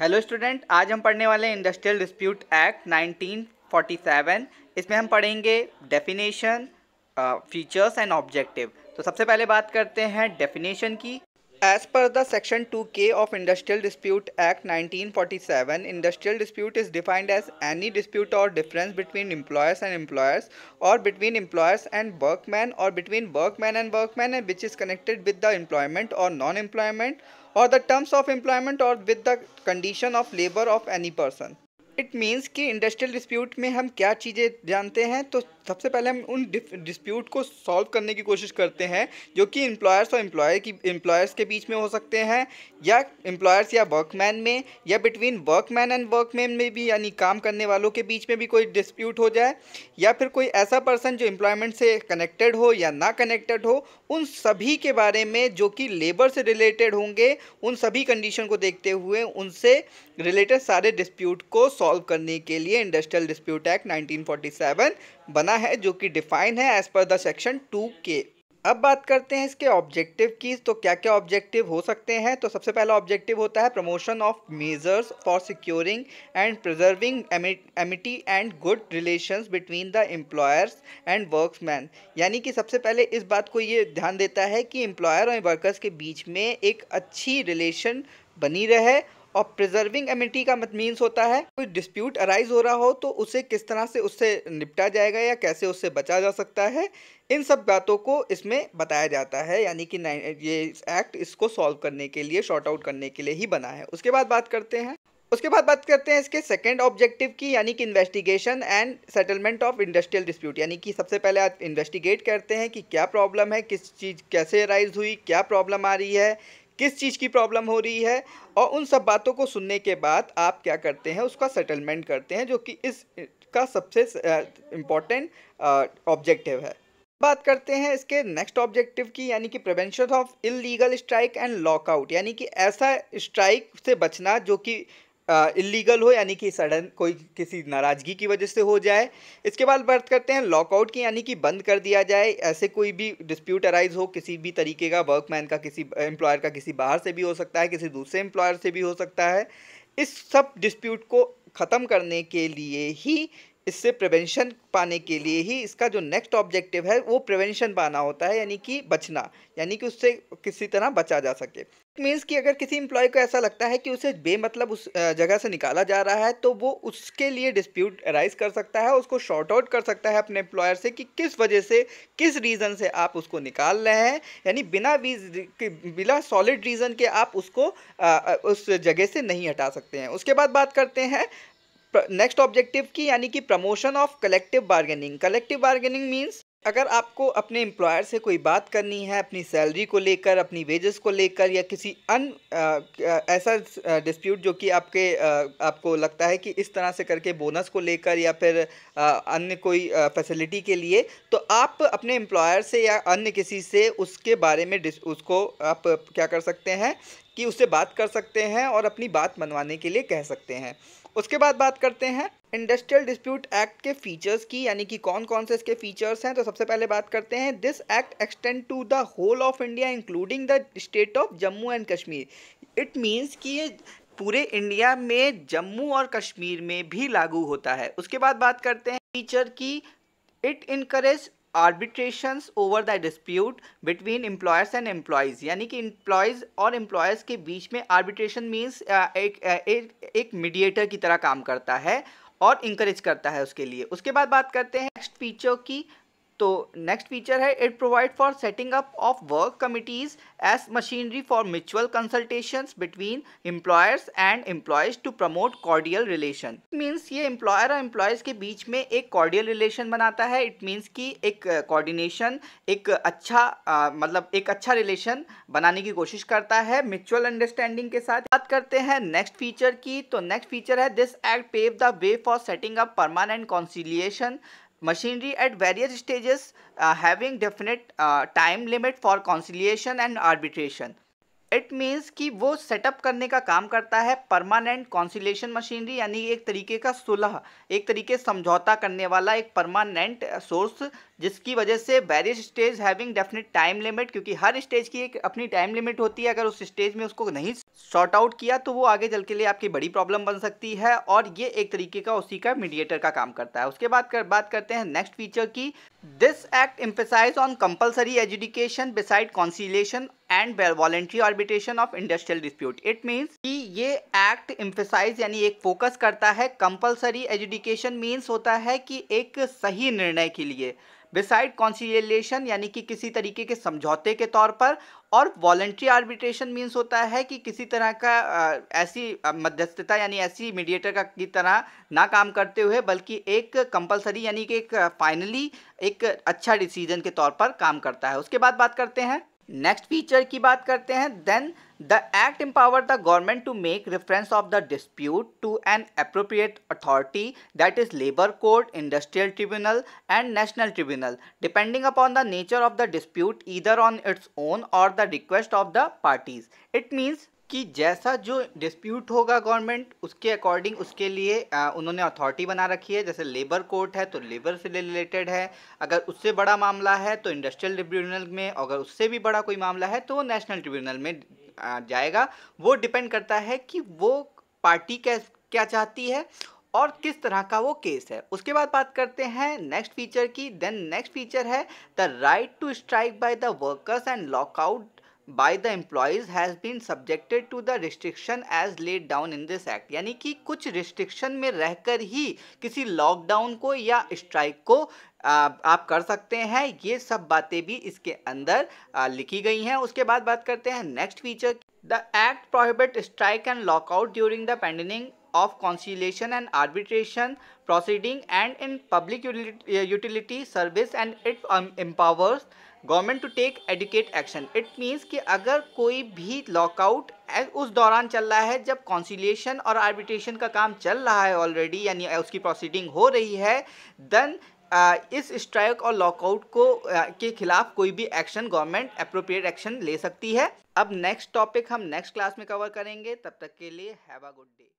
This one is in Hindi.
हेलो स्टूडेंट आज हम पढ़ने वाले इंडस्ट्रियल डिस्प्यूट एक्ट 1947 इसमें हम पढ़ेंगे डेफिनेशन फीचर्स एंड ऑब्जेक्टिव तो सबसे पहले बात करते हैं डेफिनेशन की As per the Section 2K of Industrial Dispute Act 1947, industrial dispute is defined as any dispute or difference between employers and employers or between employers and workmen or between workmen and workmen which is connected with the employment or non-employment or the terms of employment or with the condition of labor of any person. It means कि इंडस्ट्रियल डिस्प्यूट में हम क्या चीज़ें जानते हैं तो सबसे पहले हम उन डिस्प्यूट को सॉल्व करने की कोशिश करते हैं जो कि एम्प्लॉयर्स और एम्प्लॉयर की एम्प्लॉयर्स के बीच में हो सकते हैं या एम्प्लॉयर्स या वर्कमैन में या बिटवीन वर्कमैन एंड वर्कमैन में भी यानी काम करने वालों के बीच में भी कोई डिस्प्यूट हो जाए या फिर कोई ऐसा पर्सन जो एम्प्लॉयमेंट से कनेक्टेड हो या ना कनेक्टेड हो उन सभी के बारे में जो कि लेबर से रिलेटेड होंगे उन सभी कंडीशन को देखते हुए उनसे रिलेटेड सारे डिस्प्यूट को सॉल्व सॉल्व करने के लिए इंडस्ट्रियल डिस्प्यूट एक्ट 1947 बना है जो कि डिफाइन है as per the section two के अब बात करते हैं इसके ऑब्जेक्टिव की तो क्या क्या ऑब्जेक्टिव हो सकते हैं तो सबसे पहला ऑब्जेक्टिव होता है promotion of measures for securing and preserving amity and good relations between the employers and workman यानी कि सबसे पहले इस बात को ये ध्यान देता है कि एम्प्लॉयर और वर्कर्स के बीच में एक अच्छी रिलेशन बनी रहे और प्रिजर्विंग एमिटी का मीन्स होता है कोई डिस्प्यूट अराइज हो रहा हो तो उसे किस तरह से उससे निपटा जाएगा या कैसे उससे बचा जा सकता है इन सब बातों को इसमें बताया जाता है यानी कि ये एक्ट इसको सॉल्व करने के लिए शॉर्ट आउट करने के लिए ही बना है उसके बाद बात करते हैं उसके बाद बात करते हैं इसके सेकंड ऑब्जेक्टिव की यानी कि investigation and settlement of industrial dispute यानी कि सबसे पहले आप इन्वेस्टिगेट करते हैं कि क्या प्रॉब्लम है किस चीज़ कैसे राइज हुई क्या प्रॉब्लम आ रही है किस चीज़ की प्रॉब्लम हो रही है और उन सब बातों को सुनने के बाद आप क्या करते हैं उसका सेटलमेंट करते हैं जो कि इस का सबसे इम्पॉर्टेंट ऑब्जेक्टिव है बात करते हैं इसके नेक्स्ट ऑब्जेक्टिव की यानी कि prevention of illegal strike and lockout यानी कि ऐसा स्ट्राइक से बचना जो कि इलीगल हो यानी कि सडन कोई किसी नाराज़गी की वजह से हो जाए इसके बाद बात करते हैं लॉकआउट की यानी कि बंद कर दिया जाए ऐसे कोई भी डिस्प्यूट अराइज हो किसी भी तरीके का वर्कमैन का किसी एम्प्लॉयर का किसी बाहर से भी हो सकता है किसी दूसरे एम्प्लॉयर से भी हो सकता है इस सब डिस्प्यूट को ख़त्म करने के लिए ही इससे प्रिवेंशन पाने के लिए ही इसका जो नेक्स्ट ऑब्जेक्टिव है वो प्रिवेंशन पाना होता है यानी कि बचना यानी कि उससे किसी तरह बचा जा सके मीन्स कि अगर किसी एम्प्लॉय को ऐसा लगता है कि उसे बेमतलब उस जगह से निकाला जा रहा है तो वो उसके लिए डिस्प्यूट अराइज कर सकता है उसको शॉर्ट आउट कर सकता है अपने एम्प्लॉयर से कि किस वजह से किस रीज़न से आप उसको निकाल रहे हैं यानी बिना बिना सॉलिड रीज़न के आप उसको आ, उस जगह से नहीं हटा सकते हैं उसके बाद बात करते हैं नेक्स्ट ऑब्जेक्टिव की यानी कि promotion of collective bargaining collective bargaining means अगर आपको अपने एम्प्लॉयर से कोई बात करनी है अपनी सैलरी को लेकर अपनी वेजेस को लेकर या किसी अन आ, ऐसा डिस्प्यूट जो कि आपके आ, आपको लगता है कि इस तरह से करके बोनस को लेकर या फिर आ, अन्य कोई फैसिलिटी के लिए तो आप अपने एम्प्लॉयर से या अन्य किसी से उसके बारे में उसको आप क्या कर सकते हैं कि उससे बात कर सकते हैं और अपनी बात मनवाने के लिए कह सकते हैं उसके बाद बात करते हैं इंडस्ट्रियल डिस्प्यूट एक्ट के फीचर्स की यानी कि कौन कौन से इसके फीचर्स हैं तो सबसे पहले बात करते हैं this act extend to the whole of India including the state of Jammu and Kashmir it means कि ये पूरे इंडिया में जम्मू और कश्मीर में भी लागू होता है उसके बाद बात करते हैं फीचर की it encourage arbitration over the dispute between employers and employees यानी कि एम्प्लॉयज़ और एम्प्लॉयज के बीच में आर्बिट्रेशन मीन्स uh, uh, एक एक, एक मीडिएटर की तरह काम करता है और इंक्रेज करता है उसके लिए उसके बाद बात करते हैं नेक्स्ट फीचर की तो नेक्स्ट फीचर है it provide for setting up of work committees as machinery for mutual consultation between employers and employees to promote cordial relation means ये एम्प्लॉयर और एम्प्लॉयज़ के बीच में एक कॉर्डियल रिलेशन बनाता है इट मीन्स कि एक कॉर्डिनेशन uh, एक अच्छा आ, uh, मतलब एक अच्छा रिलेशन बनाने की कोशिश करता है म्यूचुअल अंडरस्टैंडिंग के साथ बात करते हैं नेक्स्ट फीचर की तो नेक्स्ट फीचर है this act pave the way for setting up permanent conciliation machinery at various stages uh, having definite uh, time limit for conciliation and arbitration. It means कि वो सेटअप करने का काम करता है परमानेंट कॉन्सिलेशन मशीनरी यानी एक तरीके का सुलह एक तरीके समझौता करने वाला एक परमानेंट सोर्स जिसकी वजह से various stage having definite time limit क्योंकि हर स्टेज की एक अपनी टाइम लिमिट होती है अगर उस स्टेज में उसको नहीं शॉर्ट आउट किया तो वो आगे चल के लिए आपकी बड़ी प्रॉब्लम बन सकती है और ये एक तरीके का उसी का मीडिएटर का काम करता है उसके बाद कर, बात करते हैं नेक्स्ट फीचर की this act emphasise on compulsory education beside conciliation and voluntary arbitration of industrial dispute it means कि ये एक्ट इम्फेसाइज यानी एक फोकस करता है कंपल्सरी एजुडिकेशन मीन्स होता है कि एक सही निर्णय के लिए बिसाइड कॉन्सिलेशन यानी कि किसी तरीके के समझौते के तौर पर और वॉल्ट्री आर्बिट्रेशन मीन्स होता है कि किसी तरह का ऐसी मध्यस्थता यानी ऐसी मीडिएटर का की तरह ना काम करते हुए बल्कि एक कंपलसरी यानी कि एक फाइनली एक अच्छा डिसीजन के तौर पर काम करता है उसके बाद बात करते हैं नेक्स्ट फीचर की बात करते हैं then the act empower the government to make reference of the dispute to an appropriate authority that is labour court industrial tribunal and national tribunal depending upon the nature of the dispute either on its own और the request of the parties it means कि जैसा जो डिस्प्यूट होगा गवर्नमेंट उसके अकॉर्डिंग उसके लिए आ, उन्होंने अथॉरिटी बना रखी है जैसे लेबर कोर्ट है तो लेबर से रिलेटेड है अगर उससे बड़ा मामला है तो इंडस्ट्रियल ट्रिब्यूनल में अगर उससे भी बड़ा कोई मामला है तो वो नेशनल ट्रिब्यूनल में आ, जाएगा वो डिपेंड करता है कि वो पार्टी क्या क्या चाहती है और किस तरह का वो केस है उसके बाद बात करते हैं नेक्स्ट फीचर की देन नेक्स्ट फीचर है the right to strike by the workers and lockout by the employees has been subjected to the restriction as laid down in this act यानी कि कुछ रिस्ट्रिक्शन में रहकर ही किसी लॉकडाउन को या स्ट्राइक को आप कर सकते हैं ये सब बातें भी इसके अंदर लिखी गई हैं उसके बाद बात करते हैं next feature the act prohibit strike and lockout during the pending of conciliation and arbitration proceeding and in public utility service and it empowers government to take adequate action it means कि अगर कोई भी लॉकआउट उस दौरान चल रहा है जब कॉन्सिलेशन और आर्बिट्रेशन का काम चल रहा है ऑलरेडी यानी उसकी प्रोसीडिंग हो रही है देन uh, इस स्ट्राइक और लॉकआउट को uh, के खिलाफ कोई भी एक्शन गवर्नमेंट अप्रोप्रिएट एक्शन ले सकती है अब नेक्स्ट टॉपिक हम नेक्स्ट क्लास में कवर करेंगे तब तक के लिए हैव अ गुड डे